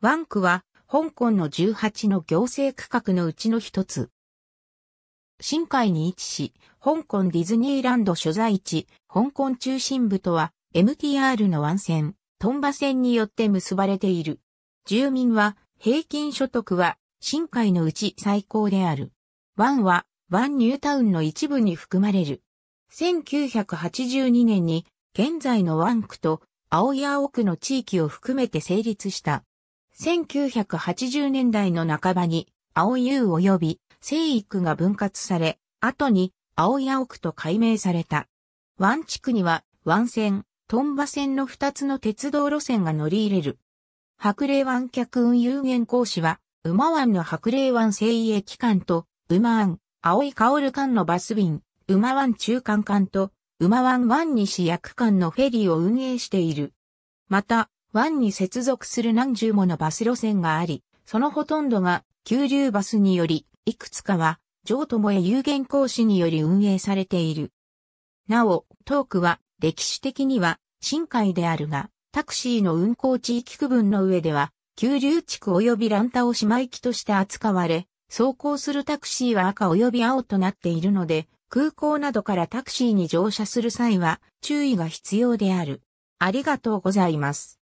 ワン区は、香港の18の行政区画のうちの一つ。新海に位置し、香港ディズニーランド所在地、香港中心部とは、MTR の湾線、トンバ線によって結ばれている。住民は、平均所得は、新海のうち最高である。湾は、湾ニュータウンの一部に含まれる。1982年に、現在のワン区と、青谷区の地域を含めて成立した。1980年代の半ばに、青優及び、聖育が分割され、後に、青青奥と改名された。湾地区には、湾線、トンバ線の2つの鉄道路線が乗り入れる。白麗湾客運有限公司は、馬湾の白麗湾聖鋭機間と、馬湾、青い薫間のバス便、馬湾中間間と、馬湾湾西役間のフェリーを運営している。また、湾に接続する何十ものバス路線があり、そのほとんどが急流バスにより、いくつかは、上友へ有限講師により運営されている。なお、トークは、歴史的には、深海であるが、タクシーの運行地域区分の上では、急流地区及びランタを姉妹機として扱われ、走行するタクシーは赤及び青となっているので、空港などからタクシーに乗車する際は注意が必要である。ありがとうございます。